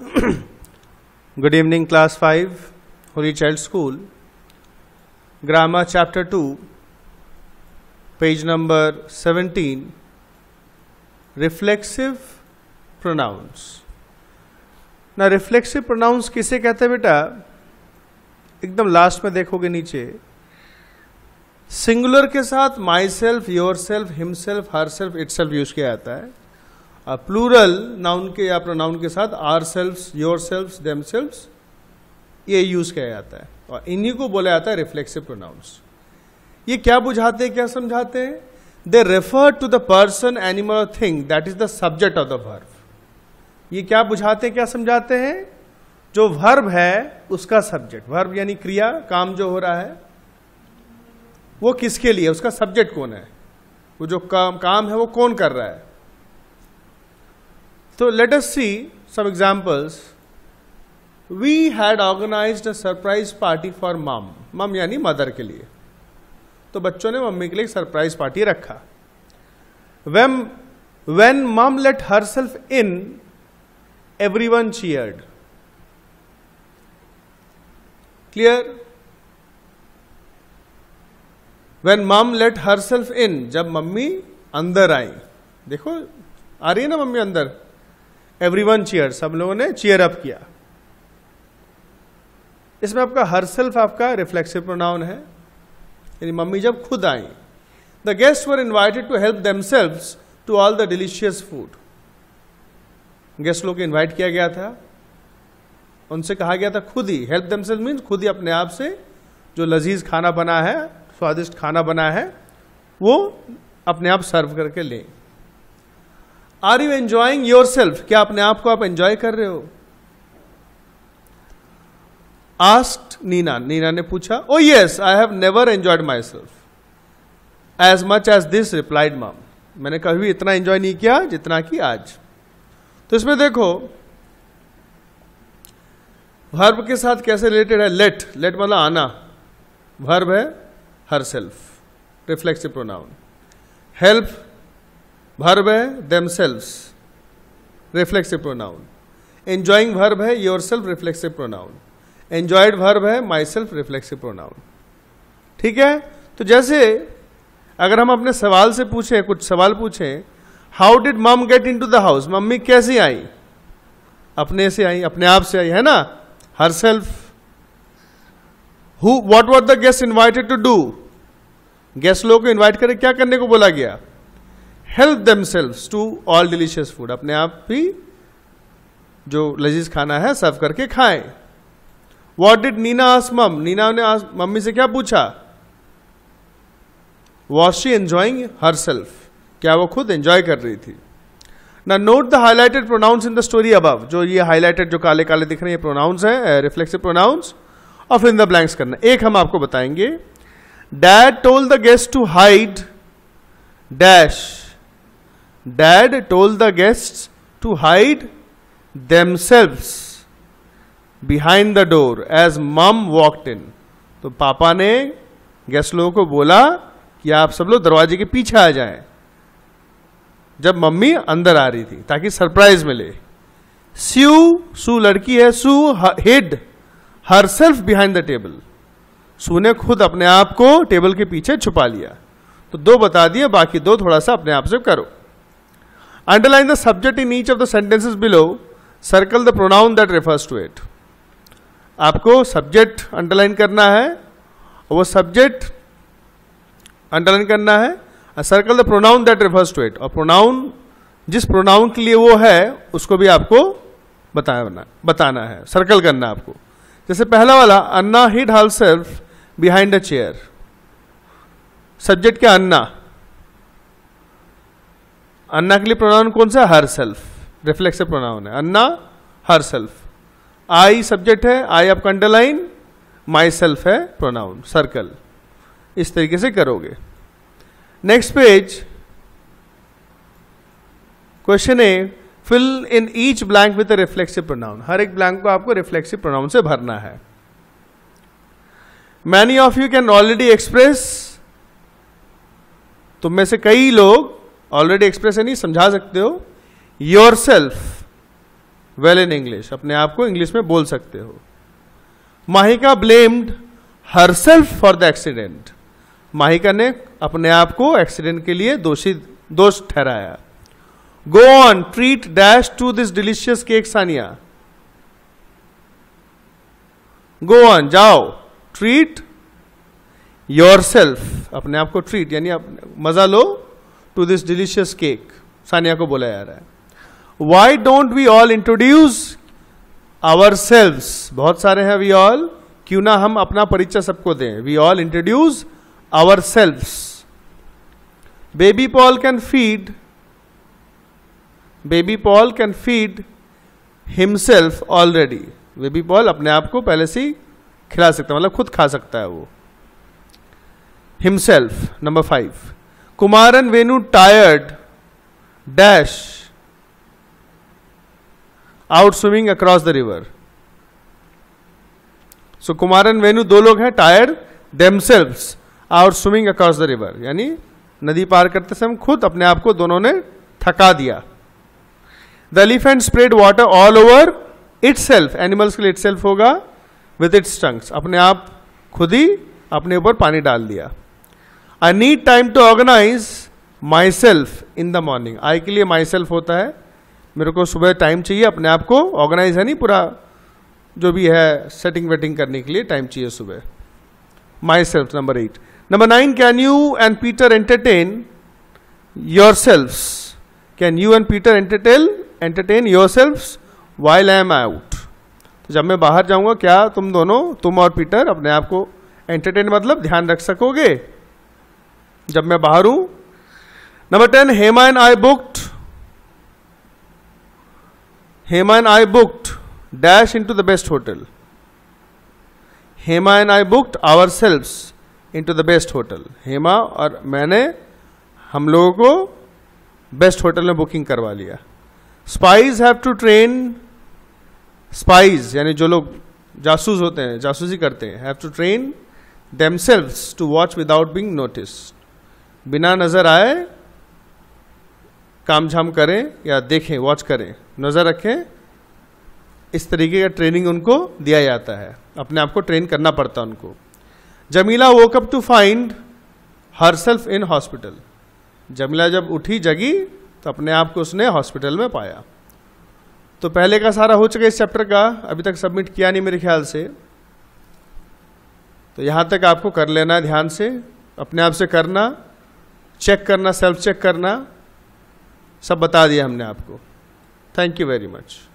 Good evening class five Holy Child School grammar chapter two page number seventeen reflexive pronouns ना reflexive pronouns किसे कहते हैं बेटा एकदम लास्ट में देखोगे नीचे सिंगुलर के साथ myself yourself himself herself itself use किया जाता है प्लूरल uh, नाउन के या प्रोनाउन के साथ ourself yourself themself ये यूज किया जाता है और इन्हीं को बोला जाता है रिफ्लेक्सिव प्रोनाउंस ये क्या बुझाते हैं क्या समझाते हैं they refer to the person animal और thing that is the subject of the verb ये क्या बुझाते हैं क्या समझाते हैं जो वर्ब है उसका सब्जेक्ट वर्ब यानी क्रिया काम जो हो रहा है वो किसके लिए उसका सब्जेक्ट कौन है वो जो काम काम है वो कौन कर रहा है So let us see some examples. We had organized a surprise party for mom. मम यानी मदर के लिए तो बच्चों ने मम्मी के लिए सरप्राइज पार्टी रखा when when mum let herself in everyone cheered clear when mum let herself in जब मम्मी अंदर आई देखो आ रही है ना मम्मी अंदर एवरीवन चीयर सब लोगों ने चीयर अप किया इसमें आपका हर सेल्फ आपका रिफ्लेक्सिव प्रोनाउन है यानी मम्मी जब खुद आई the guest were invited to help themselves to all the delicious food guest लोग इन्वाइट किया गया था उनसे कहा गया था खुद ही हेल्प सेल्फ मीन्स खुद ही अपने आप से जो लजीज खाना बना है स्वादिष्ट खाना बना है वो अपने आप सर्व करके लें are you enjoying yourself क्या अपने आप को आप एंजॉय कर रहे हो आस्ट नीना नीना ने पूछा oh yes I have never enjoyed myself as much as this replied mum मैंने कभी इतना एंजॉय नहीं किया जितना कि आज तो इसमें देखो वर्ब के साथ कैसे रिलेटेड है लेट लेट मतलब आना वर्ब है herself reflexive pronoun help verb है themselves reflexive pronoun enjoying verb है yourself reflexive pronoun enjoyed verb है myself reflexive pronoun ठीक है तो जैसे अगर हम अपने सवाल से पूछें कुछ सवाल पूछें how did mum get into the house मम्मी कैसे आई अपने से आई अपने आप से आई है ना herself who what what the guest invited to do guest लोग को इन्वाइट करें क्या करने को बोला गया help them to all delicious food अपने आप भी जो लजीज खाना है सर्व करके खाएं what did Neena ask mum Neena ने मम्मी से क्या पूछा was she enjoying herself क्या वो खुद एंजॉय कर रही थी ना note the highlighted pronouns in the story above जो ये हाईलाइटेड जो काले काले दिख रहे हैं प्रोनाउंस हैं रिफ्लेक्सिव प्रोनाउंस और फिर इन द ब्लैंक्स करना एक हम आपको बताएंगे dad told the guest to hide dash Dad told the guests to hide themselves behind the door as mom walked in. तो पापा ने गेस्ट लोगों को बोला कि आप सब लोग दरवाजे के पीछे आ जाएं जब मम्मी अंदर आ रही थी ताकि सरप्राइज मिले स्यू सू लड़की है Sue hid herself behind the table Sue ने खुद अपने आप को टेबल के पीछे छुपा लिया तो दो बता दिए बाकी दो थोड़ा सा अपने आप से करो Underline the subject in each of the sentences below. Circle the pronoun that refers to it. आपको सब्जेक्ट अंडरलाइन करना है वो सब्जेक्ट अंडरलाइन करना है circle the pronoun that refers to it और प्रोनाउन जिस प्रोनाउन के लिए वो है उसको भी आपको बताना बताना है सर्कल करना है आपको जैसे पहला वाला Anna hid herself behind a chair subject क्या अन्ना अन्ना के लिए प्रोनाउन कौन सा हर सेल्फ रिफ्लेक्सिव प्रोनाउन है अन्ना हर सेल्फ आई सब्जेक्ट है आई आपका अंडरलाइन माई सेल्फ है प्रोनाउन सर्कल इस तरीके से करोगे next page question A fill in each blank with reflexive pronoun हर एक ब्लैंक को आपको रिफ्लेक्सिव प्रोनाउन से भरना है many of you can already express तुम में से कई लोग ऑलरेडी एक्सप्रेस है नहीं समझा सकते हो yourself well in English अपने आप को इंग्लिश में बोल सकते हो Mahika blamed herself for the accident Mahika ने अपने आप को एक्सीडेंट के लिए दोषी दोष ठहराया go on treat dash to this delicious cake Saniya go on जाओ ट्रीट योर सेल्फ अपने आप को ट्रीट यानी मजा लो to this delicious cake Saniya को बोला जा रहा है why don't we all introduce ourselves बहुत सारे हैं वी ऑल क्यों ना हम अपना परिचय सबको दें we all introduce ourselves baby Paul can feed baby Paul can feed himself already baby Paul अपने आप को पहले से खिला सकता है मतलब खुद खा सकता है वो himself number five Kumaran Venu tired dash out swimming across the river so Kumaran Venu दो लोग हैं tired themselves out swimming across the river यानी नदी पार करते समय खुद अपने आप को दोनों ने थका दिया the elephant spread water all over itself animals के लिए इट्स सेल्फ होगा विद इट्स टंग्स अपने आप खुद ही अपने ऊपर पानी डाल दिया I need time to organise myself in the morning I के लिए माई सेल्फ होता है मेरे को सुबह टाइम चाहिए अपने आप को ऑर्गेनाइज है नहीं पूरा जो भी है सेटिंग वेटिंग करने के लिए टाइम चाहिए सुबह myself number eight number nine can you and Peter entertain yourself can you and Peter entertain entertain yourself while I am out जब मैं बाहर जाऊंगा क्या तुम दोनों तुम और पीटर अपने आप को एंटरटेन मतलब ध्यान रख सकोगे जब मैं बाहर हूं number ten Hema and I booked Hema and I booked dash into the best hotel Hema and I booked our into the best hotel Hema और मैंने हम लोगों को बेस्ट होटल में बुकिंग करवा लिया spies have to train spies यानी जो लोग जासूस होते हैं जासूसी करते हैं have to train themselves to watch without being noticed बिना नजर आए काम झाम करें या देखें वॉच करें नज़र रखें इस तरीके का ट्रेनिंग उनको दिया जाता है अपने आप को ट्रेन करना पड़ता है उनको Jamila woke up to find herself in hospital Jamila जब उठी जगी तो अपने आप को उसने हॉस्पिटल में पाया तो पहले का सारा हो चुका इस चैप्टर का अभी तक सबमिट किया नहीं मेरे ख्याल से तो यहाँ तक आपको कर लेना है ध्यान से अपने आप से करना चेक करना सेल्फ चेक करना सब बता दिया हमने आपको थैंक यू वेरी मच